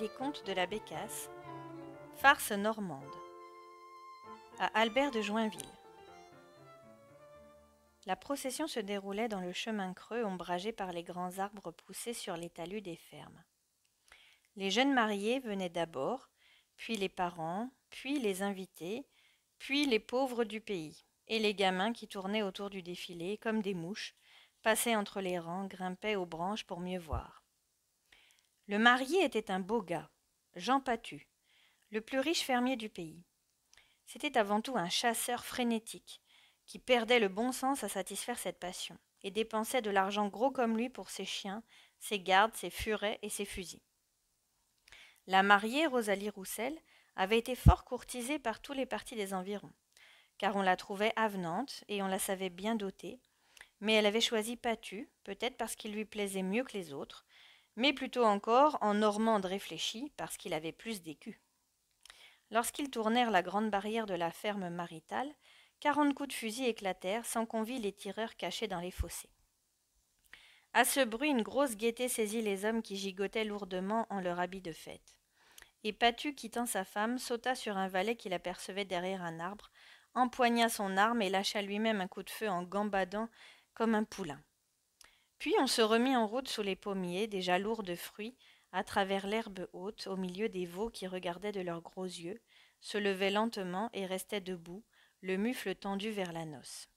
Les contes de la Bécasse, farce normande, à Albert de Joinville. La procession se déroulait dans le chemin creux ombragé par les grands arbres poussés sur les talus des fermes. Les jeunes mariés venaient d'abord, puis les parents, puis les invités, puis les pauvres du pays, et les gamins qui tournaient autour du défilé comme des mouches, passaient entre les rangs, grimpaient aux branches pour mieux voir. Le marié était un beau gars, Jean Patu, le plus riche fermier du pays. C'était avant tout un chasseur frénétique, qui perdait le bon sens à satisfaire cette passion, et dépensait de l'argent gros comme lui pour ses chiens, ses gardes, ses furets et ses fusils. La mariée, Rosalie Roussel, avait été fort courtisée par tous les partis des environs, car on la trouvait avenante et on la savait bien dotée, mais elle avait choisi Patu, peut-être parce qu'il lui plaisait mieux que les autres, mais plutôt encore en Normande réfléchit, parce qu'il avait plus d'écus. Lorsqu'ils tournèrent la grande barrière de la ferme maritale, quarante coups de fusil éclatèrent sans qu'on vît les tireurs cachés dans les fossés. À ce bruit, une grosse gaieté saisit les hommes qui gigotaient lourdement en leur habit de fête. Et Patu, quittant sa femme, sauta sur un valet qu'il apercevait derrière un arbre, empoigna son arme et lâcha lui-même un coup de feu en gambadant comme un poulain. Puis on se remit en route sous les pommiers, déjà lourds de fruits, à travers l'herbe haute, au milieu des veaux qui regardaient de leurs gros yeux, se levaient lentement et restaient debout, le mufle tendu vers la noce.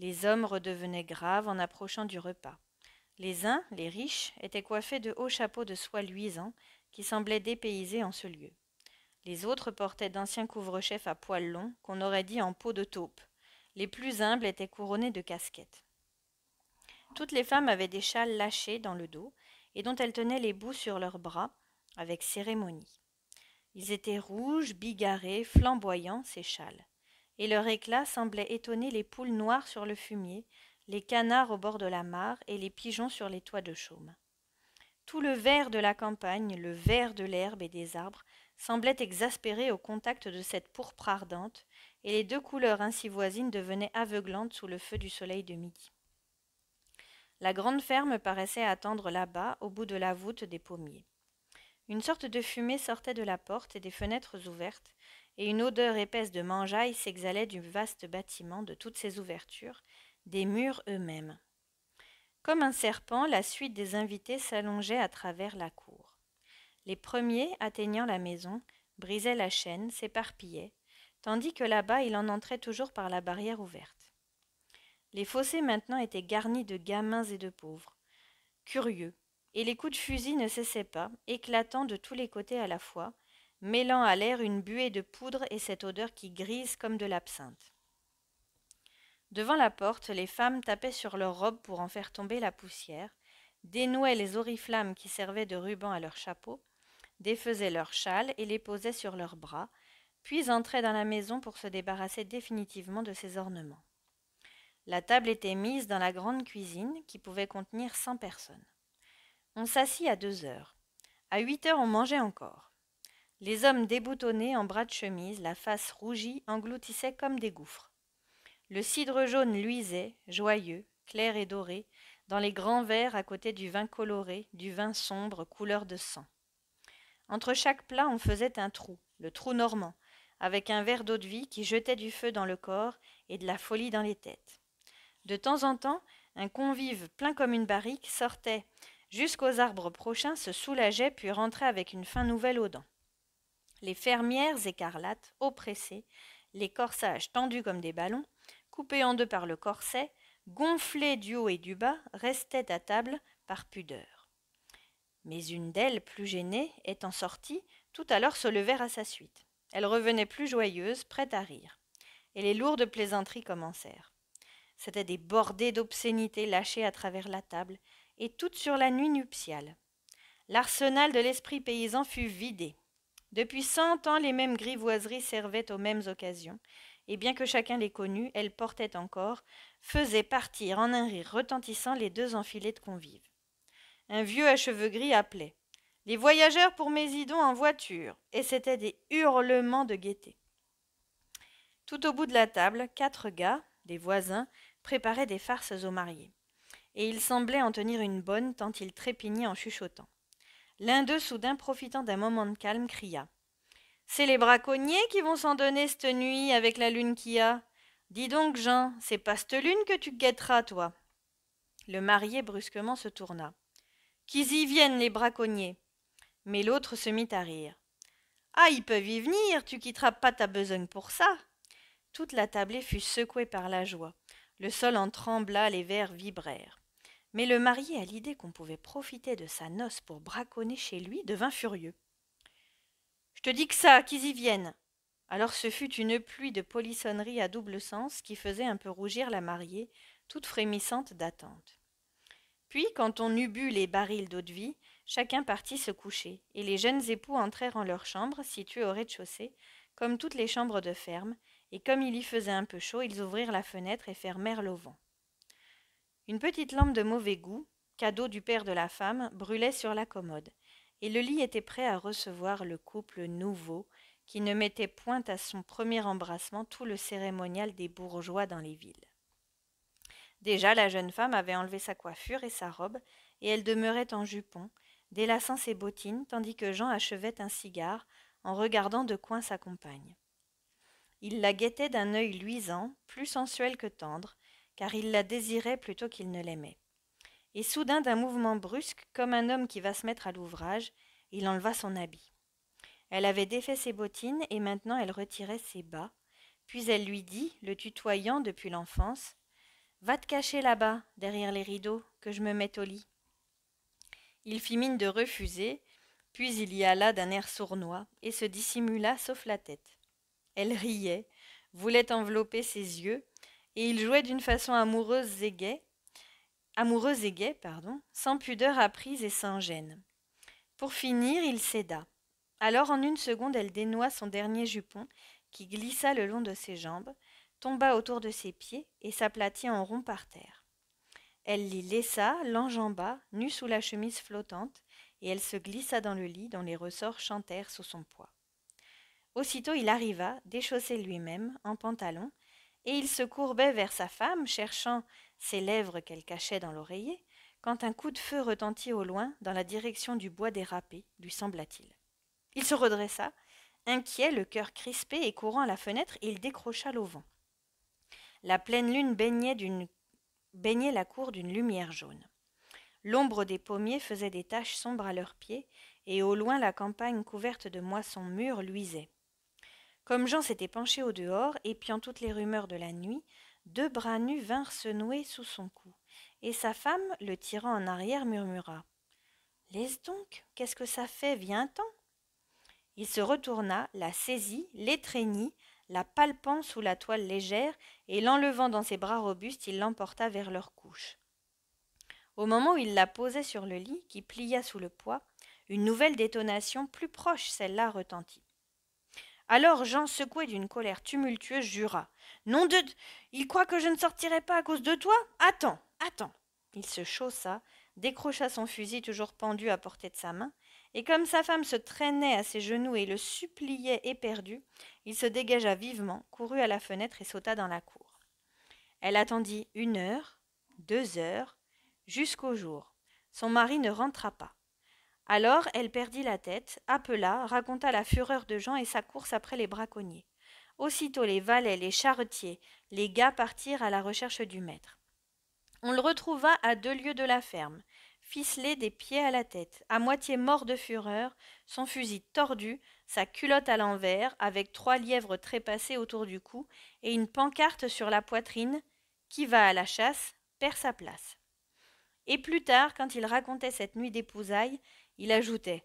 Les hommes redevenaient graves en approchant du repas. Les uns, les riches, étaient coiffés de hauts chapeaux de soie luisants qui semblaient dépaysés en ce lieu. Les autres portaient d'anciens couvre-chefs à poils longs qu'on aurait dit en peau de taupe. Les plus humbles étaient couronnés de casquettes. Toutes les femmes avaient des châles lâchés dans le dos et dont elles tenaient les bouts sur leurs bras avec cérémonie. Ils étaient rouges, bigarrés, flamboyants, ces châles, et leur éclat semblait étonner les poules noires sur le fumier, les canards au bord de la mare et les pigeons sur les toits de chaume. Tout le vert de la campagne, le vert de l'herbe et des arbres, semblait exaspéré au contact de cette pourpre ardente, et les deux couleurs ainsi voisines devenaient aveuglantes sous le feu du soleil de midi. La grande ferme paraissait attendre là-bas, au bout de la voûte des pommiers. Une sorte de fumée sortait de la porte et des fenêtres ouvertes, et une odeur épaisse de mangeaille s'exhalait du vaste bâtiment, de toutes ses ouvertures, des murs eux-mêmes. Comme un serpent, la suite des invités s'allongeait à travers la cour. Les premiers, atteignant la maison, brisaient la chaîne, s'éparpillaient, tandis que là-bas il en entrait toujours par la barrière ouverte. Les fossés maintenant étaient garnis de gamins et de pauvres. Curieux. Et les coups de fusil ne cessaient pas, éclatant de tous les côtés à la fois, mêlant à l'air une buée de poudre et cette odeur qui grise comme de l'absinthe. Devant la porte, les femmes tapaient sur leurs robes pour en faire tomber la poussière, dénouaient les oriflammes qui servaient de rubans à leurs chapeaux, défaisaient leurs châles et les posaient sur leurs bras, puis entraient dans la maison pour se débarrasser définitivement de ces ornements. La table était mise dans la grande cuisine qui pouvait contenir cent personnes. On s'assit à deux heures. À huit heures, on mangeait encore. Les hommes déboutonnés en bras de chemise, la face rougie, engloutissaient comme des gouffres. Le cidre jaune luisait, joyeux, clair et doré, dans les grands verres à côté du vin coloré, du vin sombre, couleur de sang. Entre chaque plat, on faisait un trou, le trou normand, avec un verre d'eau-de-vie qui jetait du feu dans le corps et de la folie dans les têtes. De temps en temps, un convive plein comme une barrique sortait jusqu'aux arbres prochains, se soulageait puis rentrait avec une fin nouvelle aux dents. Les fermières écarlates, oppressées, les corsages tendus comme des ballons, coupés en deux par le corset, gonflés du haut et du bas, restaient à table par pudeur. Mais une d'elles, plus gênée, étant sortie, tout à l'heure se levèrent à sa suite. Elle revenait plus joyeuse, prête à rire. Et les lourdes plaisanteries commencèrent. C'étaient des bordées d'obscénités lâchées à travers la table, et toutes sur la nuit nuptiale. L'arsenal de l'esprit paysan fut vidé. Depuis cent ans, les mêmes grivoiseries servaient aux mêmes occasions, et bien que chacun les connût, elles portaient encore, faisaient partir en un rire retentissant les deux enfilés de convives. Un vieux à cheveux gris appelait Les voyageurs pour Mésidon en voiture Et c'étaient des hurlements de gaieté. Tout au bout de la table, quatre gars, des voisins, préparait des farces aux mariés. Et il semblait en tenir une bonne tant il trépignait en chuchotant. L'un d'eux, soudain profitant d'un moment de calme, cria C'est les braconniers qui vont s'en donner cette nuit avec la lune qu'il y a. Dis donc, Jean, c'est pas cette lune que tu guetteras, toi. Le marié brusquement se tourna. Qu'ils y viennent, les braconniers. Mais l'autre se mit à rire. Ah, ils peuvent y venir, tu quitteras pas ta besogne pour ça. Toute la tablée fut secouée par la joie. Le sol en trembla, les verres vibrèrent. Mais le marié, à l'idée qu'on pouvait profiter de sa noce pour braconner chez lui, devint furieux. Je te dis que ça, qu'ils y viennent. Alors ce fut une pluie de polissonnerie à double sens qui faisait un peu rougir la mariée, toute frémissante d'attente. Puis, quand on eut bu les barils d'eau-de-vie, chacun partit se coucher, et les jeunes époux entrèrent en leur chambre, située au rez-de-chaussée, comme toutes les chambres de ferme, et comme il y faisait un peu chaud, ils ouvrirent la fenêtre et fermèrent l'auvent. Une petite lampe de mauvais goût, cadeau du père de la femme, brûlait sur la commode, et le lit était prêt à recevoir le couple nouveau qui ne mettait point à son premier embrassement tout le cérémonial des bourgeois dans les villes. Déjà la jeune femme avait enlevé sa coiffure et sa robe, et elle demeurait en jupon, délaçant ses bottines, tandis que Jean achevait un cigare en regardant de coin sa compagne. Il la guettait d'un œil luisant, plus sensuel que tendre, car il la désirait plutôt qu'il ne l'aimait. Et soudain, d'un mouvement brusque, comme un homme qui va se mettre à l'ouvrage, il enleva son habit. Elle avait défait ses bottines et maintenant elle retirait ses bas. Puis elle lui dit, le tutoyant depuis l'enfance Va te cacher là-bas, derrière les rideaux, que je me mette au lit. Il fit mine de refuser, puis il y alla d'un air sournois et se dissimula sauf la tête. Elle riait, voulait envelopper ses yeux, et il jouait d'une façon amoureuse et gaie, amoureuse et gaie, pardon, sans pudeur apprise et sans gêne. Pour finir, il céda. Alors en une seconde, elle dénoua son dernier jupon, qui glissa le long de ses jambes, tomba autour de ses pieds et s'aplatit en rond par terre. Elle l'y laissa, l'enjamba, nue sous la chemise flottante, et elle se glissa dans le lit dont les ressorts chantèrent sous son poids. Aussitôt il arriva, déchaussé lui-même, en pantalon, et il se courbait vers sa femme, cherchant ses lèvres qu'elle cachait dans l'oreiller, quand un coup de feu retentit au loin dans la direction du bois dérapé, lui sembla-t-il. Il se redressa, inquiet, le cœur crispé, et courant à la fenêtre, il décrocha l'auvent. La pleine lune baignait, baignait la cour d'une lumière jaune. L'ombre des pommiers faisait des taches sombres à leurs pieds, et au loin la campagne couverte de moissons mûres luisait. Comme Jean s'était penché au dehors, épiant toutes les rumeurs de la nuit, deux bras nus vinrent se nouer sous son cou, et sa femme, le tirant en arrière, murmura. Laisse donc, qu'est-ce que ça fait, vient-en ten Il se retourna, la saisit, l'étreignit, la palpant sous la toile légère, et l'enlevant dans ses bras robustes, il l'emporta vers leur couche. Au moment où il la posait sur le lit, qui plia sous le poids, une nouvelle détonation plus proche, celle-là, retentit. Alors Jean, secoué d'une colère tumultueuse, jura. Nom de. Il croit que je ne sortirai pas à cause de toi Attends, attends. Il se chaussa, décrocha son fusil toujours pendu à portée de sa main, et comme sa femme se traînait à ses genoux et le suppliait éperdu, il se dégagea vivement, courut à la fenêtre et sauta dans la cour. Elle attendit une heure, deux heures, jusqu'au jour. Son mari ne rentra pas. Alors elle perdit la tête, appela, raconta la fureur de Jean et sa course après les braconniers. Aussitôt les valets, les charretiers, les gars partirent à la recherche du maître. On le retrouva à deux lieues de la ferme, ficelé des pieds à la tête, à moitié mort de fureur, son fusil tordu, sa culotte à l'envers, avec trois lièvres trépassés autour du cou et une pancarte sur la poitrine Qui va à la chasse perd sa place. Et plus tard, quand il racontait cette nuit d'épousailles, il ajoutait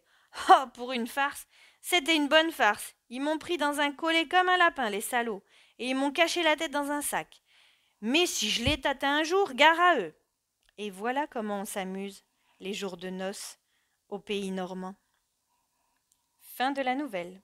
Oh, pour une farce C'était une bonne farce. Ils m'ont pris dans un collet comme un lapin, les salauds, et ils m'ont caché la tête dans un sac. Mais si je les tâté un jour, gare à eux Et voilà comment on s'amuse, les jours de noces, au pays normand. Fin de la nouvelle.